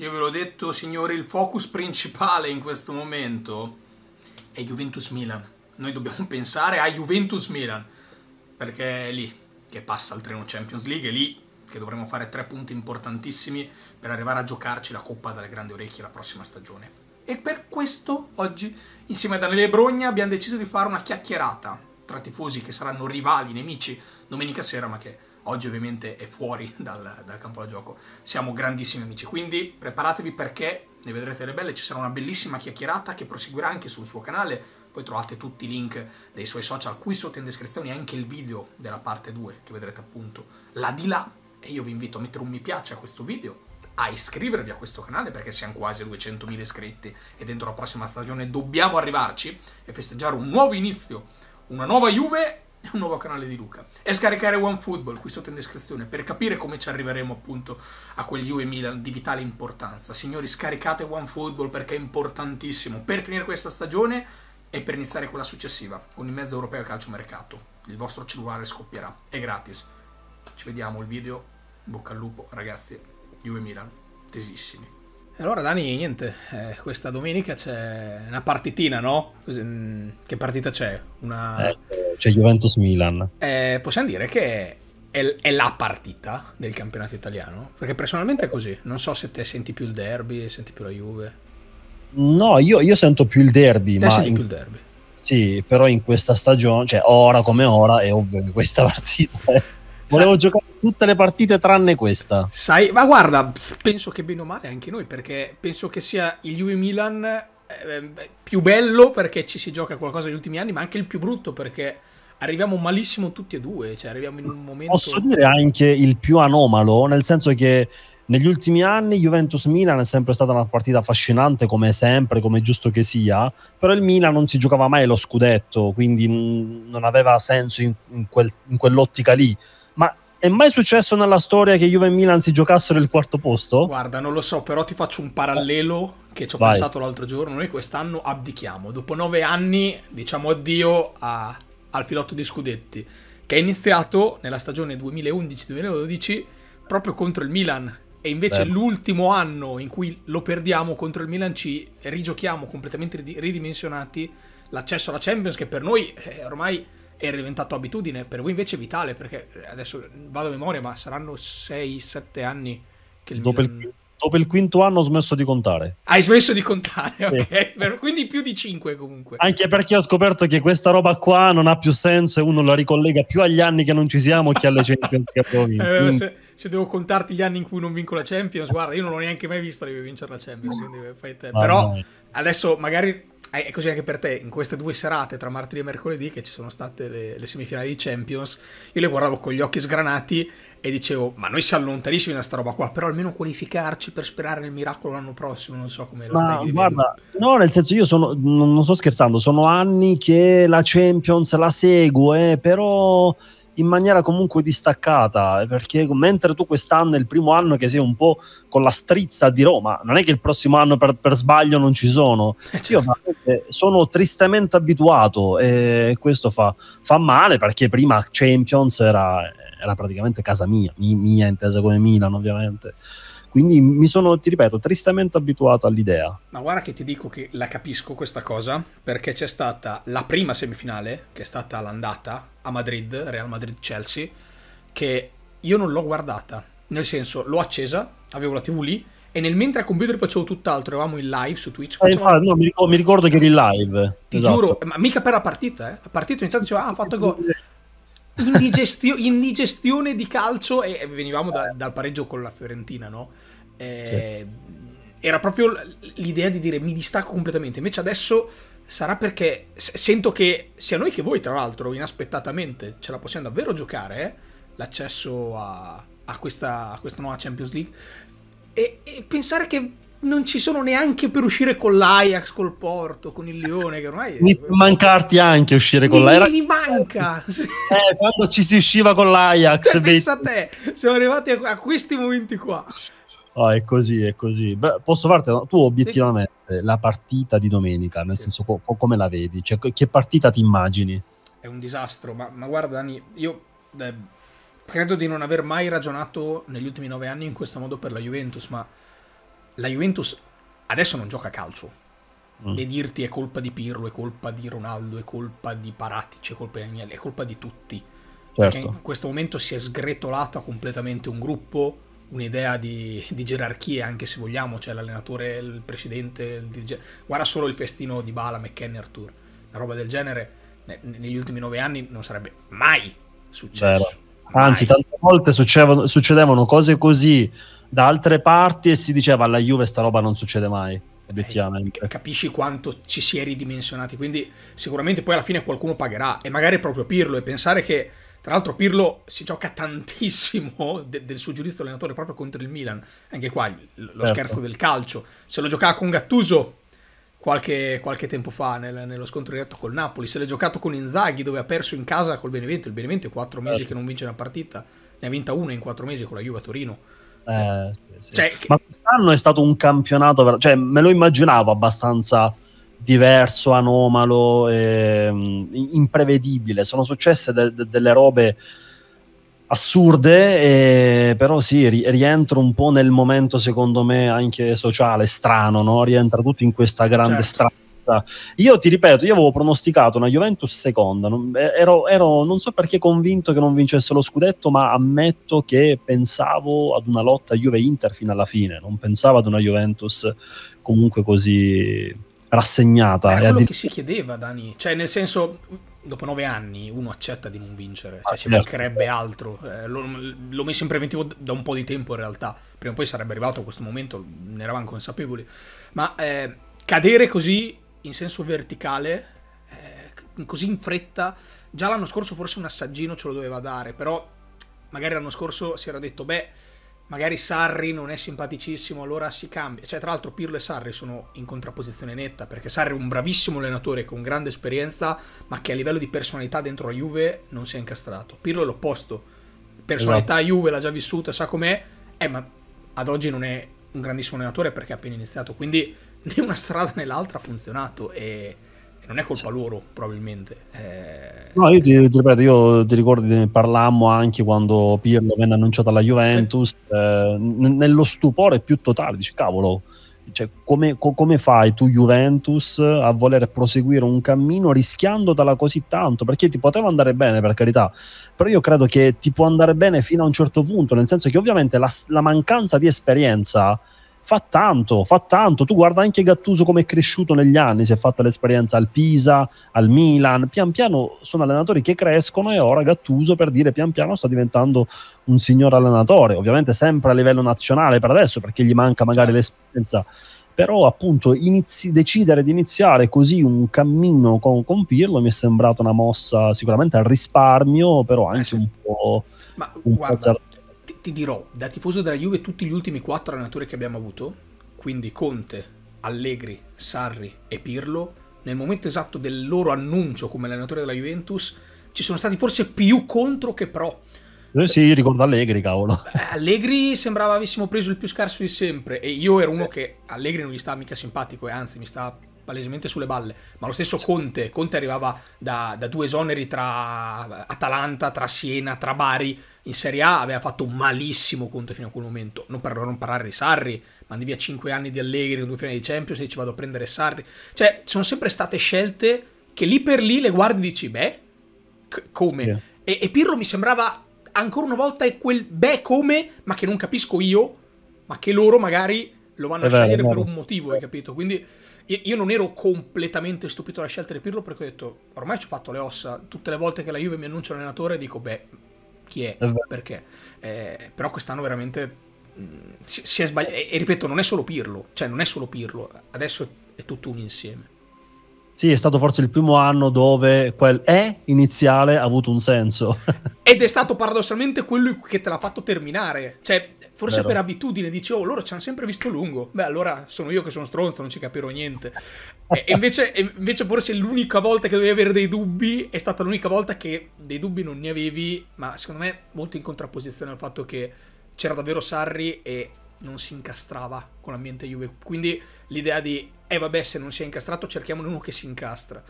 Io ve l'ho detto, signori, il focus principale in questo momento è Juventus Milan. Noi dobbiamo pensare a Juventus Milan, perché è lì che passa il treno Champions League, è lì che dovremo fare tre punti importantissimi per arrivare a giocarci la Coppa dalle grandi orecchie la prossima stagione. E per questo oggi, insieme a Daniele Brogna, abbiamo deciso di fare una chiacchierata tra tifosi che saranno rivali, nemici, domenica sera, ma che oggi ovviamente è fuori dal, dal campo da gioco, siamo grandissimi amici, quindi preparatevi perché ne vedrete le belle, ci sarà una bellissima chiacchierata che proseguirà anche sul suo canale, poi trovate tutti i link dei suoi social qui sotto in descrizione, e anche il video della parte 2 che vedrete appunto là di là, e io vi invito a mettere un mi piace a questo video, a iscrivervi a questo canale perché siamo quasi 200.000 iscritti e dentro la prossima stagione dobbiamo arrivarci e festeggiare un nuovo inizio, una nuova Juve è un nuovo canale di Luca e scaricare OneFootball qui sotto in descrizione per capire come ci arriveremo appunto a quegli UE Milan di vitale importanza. Signori scaricate OneFootball perché è importantissimo per finire questa stagione e per iniziare quella successiva con il mezzo europeo calcio mercato. Il vostro cellulare scoppierà, è gratis. Ci vediamo il video, bocca al lupo ragazzi, UE Milan, tesissimi. Allora Dani, niente, eh, questa domenica c'è una partitina, no? Mm, che partita c'è? Una... Eh cioè Juventus-Milan. Eh, possiamo dire che è, è, la partita del campionato italiano? Perché personalmente è così. Non so se te senti più il derby, senti più la Juve. No, io, io sento più il derby. Te ma senti in... più il derby. Sì, però in questa stagione, cioè ora come ora, è ovvio che questa partita è... Volevo sai, giocare tutte le partite tranne questa. Sai, ma guarda, penso che bene o male anche noi, perché penso che sia il Juve Milan eh, eh più bello perché ci si gioca qualcosa negli ultimi anni, ma anche il più brutto perché arriviamo malissimo tutti e due, cioè arriviamo in un momento... Posso dire anche il più anomalo, nel senso che negli ultimi anni Juventus-Milan è sempre stata una partita affascinante come sempre, come giusto che sia, però il Milan non si giocava mai lo scudetto, quindi non aveva senso in, in, quel, in quell'ottica lì. Ma è mai successo nella storia che Juve e Milan si giocassero il quarto posto? Guarda, non lo so, però ti faccio un parallelo che ci ho Vai. pensato l'altro giorno. Noi quest'anno abdichiamo, dopo nove anni diciamo addio a al filotto di scudetti, che è iniziato nella stagione 2011-2012 proprio contro il Milan. E invece Beh. l'ultimo anno in cui lo perdiamo contro il Milan ci rigiochiamo completamente ridimensionati l'accesso alla Champions, che per noi è eh, ormai è diventato abitudine, per voi invece è vitale, perché adesso vado a memoria, ma saranno 6-7 anni che il Dopo Milan... Il Dopo il quinto anno ho smesso di contare. Hai smesso di contare, ok. Sì. Quindi più di 5 comunque. Anche perché ho scoperto che questa roba qua non ha più senso e uno la ricollega più agli anni che non ci siamo che alle Champions che abbiamo eh, vinto. Eh, se, se, devo contarti gli anni in cui non vinco la Champions, guarda, io non l'ho neanche mai vista di vincere la Champions, quindi fai te. Ah, Però adesso magari è così anche per te, in queste due serate tra martedì e mercoledì che ci sono state le, le, semifinali di Champions, io le guardavo con gli occhi sgranati e dicevo, ma noi siamo lontanissimi da sta roba qua, però almeno qualificarci per sperare nel miracolo l'anno prossimo, non so come la ma, stai guarda, no, nel senso io sono, non, non sto scherzando, sono anni che la Champions la segue, eh, però in maniera comunque distaccata, perché mentre tu quest'anno è il primo anno che sei un po' con la strizza di Roma, non è che il prossimo anno per, per sbaglio non ci sono, eh, io certo. sono tristemente abituato e questo fa, fa male perché prima Champions era era praticamente casa mia, mia intesa come Milan ovviamente. Quindi mi sono, ti ripeto, tristemente abituato all'idea. Ma guarda che ti dico che la capisco questa cosa, perché c'è stata la prima semifinale, che è stata l'andata a Madrid, Real Madrid-Chelsea, che io non l'ho guardata. Nel senso, l'ho accesa, avevo la TV lì, e nel mentre a computer facevo tutt'altro, eravamo in live su Twitch. Eh, facevamo... Eh, infatti, no, mi, ricordo, mi, ricordo, che eri in live. Ti esatto. giuro, ma mica per la partita, eh. La partita ogni tanto diceva, ah, ha fatto gol indigestio- indigestione di calcio e venivamo da, dal pareggio con la Fiorentina, no? Eh, sì. Era proprio l'idea di dire mi distacco completamente, invece adesso sarà perché sento che sia noi che voi, tra l'altro, inaspettatamente ce la possiamo davvero giocare, eh? l'accesso a, a, questa, a, questa, nuova Champions League. E, e pensare che non ci sono neanche per uscire con l'Ajax, col Porto, con il Lione. Che ormai mi è... mancarti anche uscire con l'Ajax. Mi manca eh, quando ci si usciva con l'Ajax. Cioè, pensa a te, siamo arrivati a, a questi momenti qua. Oh, è così, è così. Beh, posso farti tu obiettivamente la partita di domenica, nel sì. senso co come la vedi? Cioè, che partita ti immagini? È un disastro, ma, ma guarda Dani, io eh, credo di non aver mai ragionato negli ultimi nove anni in questo modo per la Juventus, ma la Juventus adesso non gioca a calcio. Mm. E dirti è colpa di Pirlo, è colpa di Ronaldo, è colpa di Paratici, è colpa di Agnelli, è colpa di tutti. Certo. in questo momento si è sgretolata completamente un gruppo, un'idea di, di gerarchie, anche se vogliamo, cioè l'allenatore, il presidente, il dirigente. Guarda solo il festino di Bala, McKenny, Artur. Una roba del genere negli ultimi nove anni non sarebbe mai successo. Mai. Anzi, tante volte succedevano cose così da altre parti e si diceva alla Juve sta roba non succede mai eh, obiettivamente. capisci quanto ci si è ridimensionati, quindi sicuramente poi alla fine qualcuno pagherà e magari proprio Pirlo e pensare che tra l'altro Pirlo si gioca tantissimo de del suo giudizio allenatore proprio contro il Milan, anche qua lo certo. scherzo del calcio, se lo giocava con Gattuso qualche, qualche tempo fa nel, nello scontro diretto col Napoli, se l'è giocato con Inzaghi dove ha perso in casa col Benevento, il Benevento è quattro mesi certo. che non vince una partita, ne ha vinta una in quattro mesi con la Juve a Torino eh, sì, Cioè, Ma quest'anno è stato un campionato, cioè, me lo immaginavo abbastanza diverso, anomalo, ehm, imprevedibile. Sono successe de- de- delle robe assurde, eh, però sì, ri- rientro un po' nel momento, secondo me, anche sociale, strano, no? rientra tutto in questa grande certo. strada realtà. Io ti ripeto, io avevo pronosticato una Juventus seconda, non, eh, ero, ero, non so perché convinto che non vincesse lo scudetto, ma ammetto che pensavo ad una lotta Juve-Inter fino alla fine, non pensavo ad una Juventus comunque così rassegnata. Era eh, quello che si chiedeva, Dani. Cioè, nel senso, dopo nove anni uno accetta di non vincere, cioè ah, ci certo. mancherebbe altro. Eh, l'ho, l'ho, messo in preventivo da un po' di tempo in realtà. Prima o poi sarebbe arrivato a questo momento, ne eravamo consapevoli. Ma eh, cadere così in senso verticale, eh, così in fretta. Già l'anno scorso forse un assaggino ce lo doveva dare, però magari l'anno scorso si era detto, beh, magari Sarri non è simpaticissimo, allora si cambia. Cioè, tra l'altro Pirlo e Sarri sono in contrapposizione netta, perché Sarri è un bravissimo allenatore con grande esperienza, ma che a livello di personalità dentro la Juve non si è incastrato. Pirlo è l'opposto. Personalità esatto. Juve l'ha già vissuta, sa com'è, eh, ma ad oggi non è un grandissimo allenatore perché ha appena iniziato. Quindi né una strada né l'altra ha funzionato e non è colpa loro, probabilmente. Eh... No, io ti, ti, ripeto, io ti ricordi, ne parlammo anche quando Pirlo venne annunciato alla Juventus, eh, n- nello stupore più totale, dici cavolo, cioè, come, co- come, fai tu Juventus a voler proseguire un cammino rischiandotela così tanto? Perché ti poteva andare bene, per carità, però io credo che ti può andare bene fino a un certo punto, nel senso che ovviamente la, la mancanza di esperienza fa tanto, fa tanto. Tu guarda anche Gattuso come è cresciuto negli anni, si è fatta l'esperienza al Pisa, al Milan, pian piano sono allenatori che crescono e ora Gattuso per dire pian piano sta diventando un signor allenatore, ovviamente sempre a livello nazionale per adesso perché gli manca magari certo. l'esperienza però appunto inizi, decidere di iniziare così un cammino con, con Pirlo mi è sembrata una mossa sicuramente al risparmio, però anche eh un po'... Ma un guarda, po ti dirò, da tifoso della Juve, tutti gli ultimi quattro allenatori che abbiamo avuto, quindi Conte, Allegri, Sarri e Pirlo, nel momento esatto del loro annuncio come allenatore della Juventus, ci sono stati forse più contro che pro. Eh sì, ricordo Allegri, cavolo. Eh, Allegri sembrava avessimo preso il più scarso di sempre e io ero uno che Allegri non gli sta mica simpatico e eh, anzi mi sta palesemente sulle balle, ma lo stesso Conte, Conte arrivava da, da due esoneri tra Atalanta, tra Siena, tra Bari, in Serie A aveva fatto un malissimo Conte fino a quel momento, non per non parlare di Sarri, mandi via 5 anni di Allegri, due finali di Champions, e ci vado a prendere Sarri, cioè sono sempre state scelte che lì per lì le guardi e dici beh, come? Yeah. E, e Pirlo mi sembrava ancora una volta quel beh come, ma che non capisco io, ma che loro magari lo vanno è a vero, scegliere per un motivo, hai capito? Quindi io non ero completamente stupito dalla scelta di Pirlo perché ho detto, ormai ci ho fatto le ossa, tutte le volte che la Juve mi annuncia un allenatore dico, beh, chi è? è perché? Eh, però quest'anno veramente mh, mm, si, si è sbagliato, e, e ripeto, non è solo Pirlo, cioè non è solo Pirlo, adesso è, è tutto un insieme. Sì, è stato forse il primo anno dove quel è iniziale ha avuto un senso. Ed è stato paradossalmente quello che te l'ha fatto terminare. Cioè, forse Vero. per abitudine dici, oh, loro ci hanno sempre visto lungo. Beh, allora sono io che sono stronzo, non ci capirò niente. e invece, invece forse l'unica volta che dovevi avere dei dubbi è stata l'unica volta che dei dubbi non ne avevi, ma secondo me molto in contrapposizione al fatto che c'era davvero Sarri e non si incastrava con l'ambiente Juve. Quindi l'idea di, eh vabbè, se non si è incastrato cerchiamone uno che si incastra.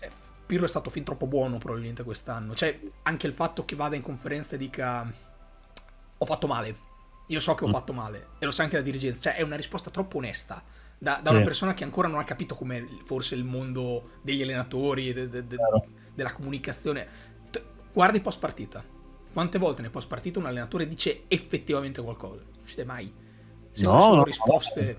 Eh, Pirlo è stato fin troppo buono probabilmente quest'anno. Cioè, anche il fatto che vada in conferenza e dica ho fatto male. Io so che ho mm. fatto male. E lo sa anche la dirigenza. Cioè, è una risposta troppo onesta da, da sì. una persona che ancora non ha capito come forse il mondo degli allenatori, de, de, de, della comunicazione. T guardi post partita quante volte nel post partita un allenatore dice effettivamente qualcosa? Non succede mai. Sempre no, sono no, risposte.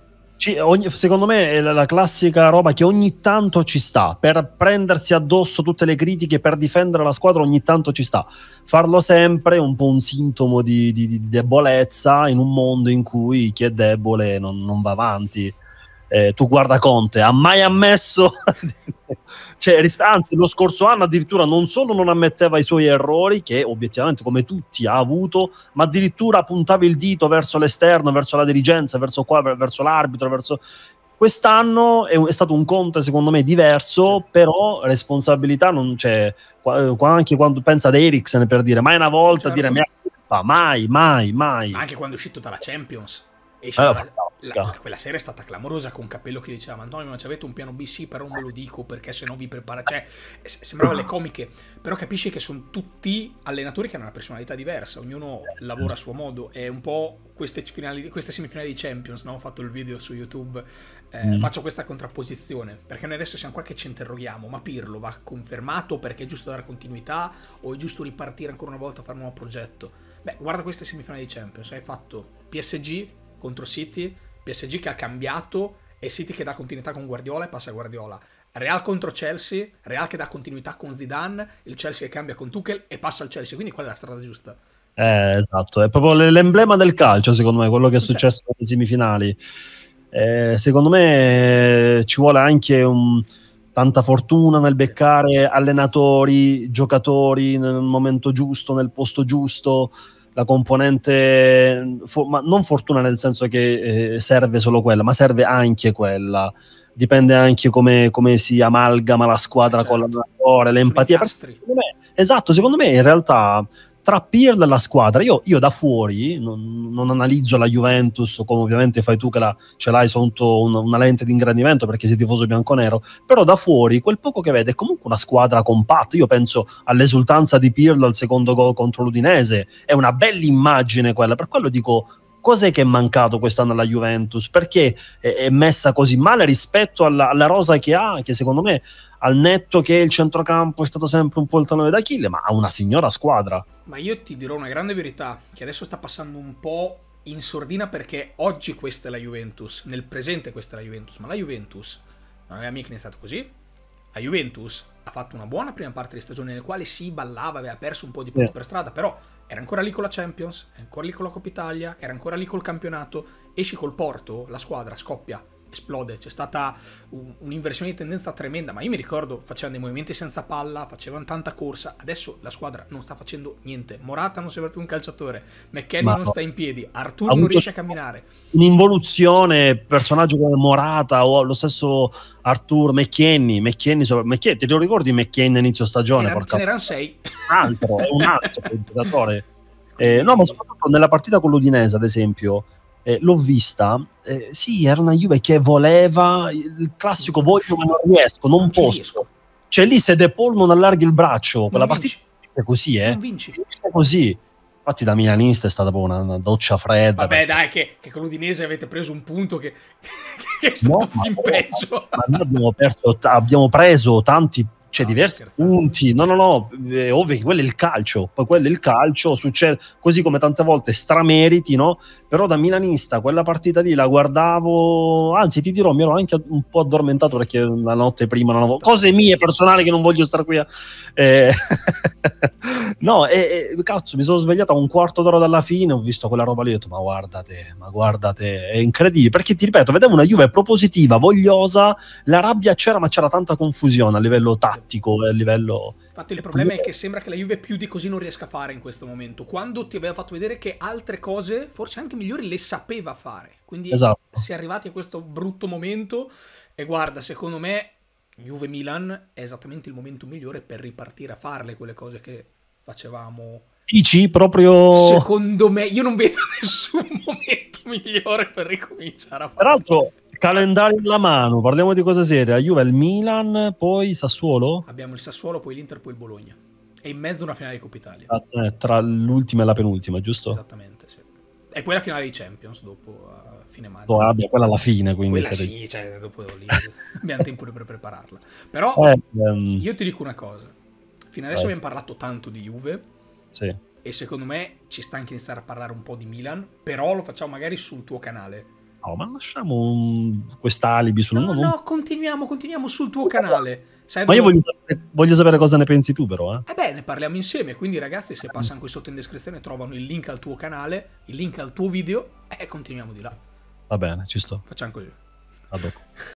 Ogni, secondo me è la, la, classica roba che ogni tanto ci sta per prendersi addosso tutte le critiche per difendere la squadra ogni tanto ci sta farlo sempre è un po' un sintomo di, di, di debolezza in un mondo in cui chi è debole non, non va avanti eh, tu guarda Conte, ha mai ammesso, cioè, anzi lo scorso anno addirittura non solo non ammetteva i suoi errori, che obiettivamente come tutti ha avuto, ma addirittura puntava il dito verso l'esterno, verso la dirigenza, verso qua, verso l'arbitro, verso... Quest'anno è, è, stato un Conte secondo me diverso, però responsabilità non c'è, cioè, anche quando pensa ad Eriksen per dire, mai una volta certo. dire mai, mai, mai. Ma anche quando è uscito dalla Champions Esce allora, ah, la, la, quella serie è stata clamorosa con Capello che diceva Antonio ma ci avete un piano B sì però non ve lo dico perché se no vi prepara cioè sembrava le comiche però capisci che sono tutti allenatori che hanno una personalità diversa ognuno lavora a suo modo è un po' queste, finali, queste semifinali di Champions no? ho fatto il video su YouTube eh, mm. faccio questa contrapposizione perché noi adesso siamo qua che ci interroghiamo ma Pirlo va confermato perché è giusto dare continuità o è giusto ripartire ancora una volta a fare un nuovo progetto beh guarda queste semifinali di Champions hai fatto PSG contro City, PSG che ha cambiato e City che dà continuità con Guardiola e passa a Guardiola. Real contro Chelsea, Real che dà continuità con Zidane, il Chelsea che cambia con Tuchel e passa al Chelsea, quindi qual è la strada giusta? Eh, esatto, è proprio l'emblema del calcio secondo me, quello che è certo. successo nelle semifinali. Eh, secondo me eh, ci vuole anche un, tanta fortuna nel beccare allenatori, giocatori nel momento giusto, nel posto giusto la componente, for, ma non fortuna nel senso che eh, serve solo quella, ma serve anche quella. Dipende anche come, come si amalgama la squadra certo. con l'allenatore, l'empatia. Secondo me, esatto, secondo me in realtà tra Pirlo e la squadra. Io, io da fuori non, non, analizzo la Juventus come ovviamente fai tu che la, ce l'hai sotto un, una lente di ingrandimento perché sei tifoso bianconero, però da fuori quel poco che vede è comunque una squadra compatta. Io penso all'esultanza di Pirlo al secondo gol contro l'Udinese, è una bella immagine quella, per quello dico cos'è che è mancato quest'anno alla Juventus? Perché è, messa così male rispetto alla, alla rosa che ha, che secondo me al netto che il centrocampo è stato sempre un po' il tallone d'Achille, ma ha una signora squadra. Ma io ti dirò una grande verità, che adesso sta passando un po' in sordina perché oggi questa è la Juventus, nel presente questa è la Juventus, ma la Juventus non aveva mica iniziato così. La Juventus ha fatto una buona prima parte di stagione nel quale si ballava, aveva perso un po' di punti eh. per strada, però era ancora lì con la Champions, era ancora lì con la Coppa Italia, era ancora lì col campionato. Esci col Porto, la squadra scoppia esplode. C'è stata un, un'inversione di tendenza tremenda, ma io mi ricordo facevano dei movimenti senza palla, facevano tanta corsa, adesso la squadra non sta facendo niente. Morata non sembra più un calciatore, McKenna non no. sta in piedi, Arturo non riesce a camminare. Un'involuzione, personaggio come Morata o lo stesso Artur McKenny, McKenny, McKenny te lo ricordi McKenny inizio stagione? Era, porca... Ce n'erano sei. Un altro, un altro giocatore. Eh, no, ma soprattutto nella partita con l'Udinese, ad esempio, eh, l'ho vista, eh, sì, era una Juve che voleva il classico voglio ma non riesco, non, non posso. Riesco. Cioè lì se De Paul non allarghi il braccio, quella non partita è così, eh. Non vinci. È così. Infatti da milanista è stata proprio una, una doccia fredda. Vabbè perché... dai, che, che con l'Udinese avete preso un punto che, che è stato no, fin ma, peggio. ma noi abbiamo, perso, abbiamo preso tanti c'è cioè, diversi punti, no, no, no, è ovvio che quello è il calcio, poi quello è il calcio, succede così come tante volte strameriti, no? Però da milanista quella partita lì la guardavo, anzi ti dirò, mi ero anche un po' addormentato perché la notte prima non avevo cose mie personali che non voglio stare qui a... Eh... no, e, e, cazzo, mi sono svegliato a un quarto d'ora dalla fine, ho visto quella roba lì, ho detto, ma guardate, ma guardate, è incredibile, perché ti ripeto, vedevo una Juve propositiva, vogliosa, la rabbia c'era, ma c'era tanta confusione a livello tattico tattico e a livello... Infatti il problema è che sembra che la Juve più di così non riesca a fare in questo momento, quando ti aveva fatto vedere che altre cose, forse anche migliori, le sapeva fare. Quindi esatto. si è arrivati a questo brutto momento e guarda, secondo me Juve-Milan è esattamente il momento migliore per ripartire a farle quelle cose che facevamo. Dici proprio. Secondo me, io non vedo nessun momento migliore per ricominciare a farle. Peraltro, calendario alla mano, parliamo di cosa seria. Juve, il Milan, poi Sassuolo? Abbiamo il Sassuolo, poi l'Inter, poi il Bologna. E in mezzo una finale di Coppa Italia. Ah, eh, tra l'ultima e la penultima, giusto? Esattamente, sì. E poi la finale di Champions dopo a fine maggio. Oh, abbia, quella alla fine, quindi. Quella sarei... sì, cioè, dopo lì abbiamo tempo per prepararla. Però eh, um... io ti dico una cosa. Fino adesso Vai. abbiamo parlato tanto di Juve. Sì. E secondo me ci sta anche iniziare a parlare un po' di Milan, però lo facciamo magari sul tuo canale No, ma lasciamo un... quest'alibi sul... No, no, no, continuiamo, continuiamo sul tuo canale. Sai ma dove... io voglio sapere, voglio sapere, cosa ne pensi tu però. Eh? eh beh, ne parliamo insieme, quindi ragazzi se passano qui sotto in descrizione trovano il link al tuo canale, il link al tuo video e continuiamo di là. Va bene, ci sto. Facciamo così. A dopo.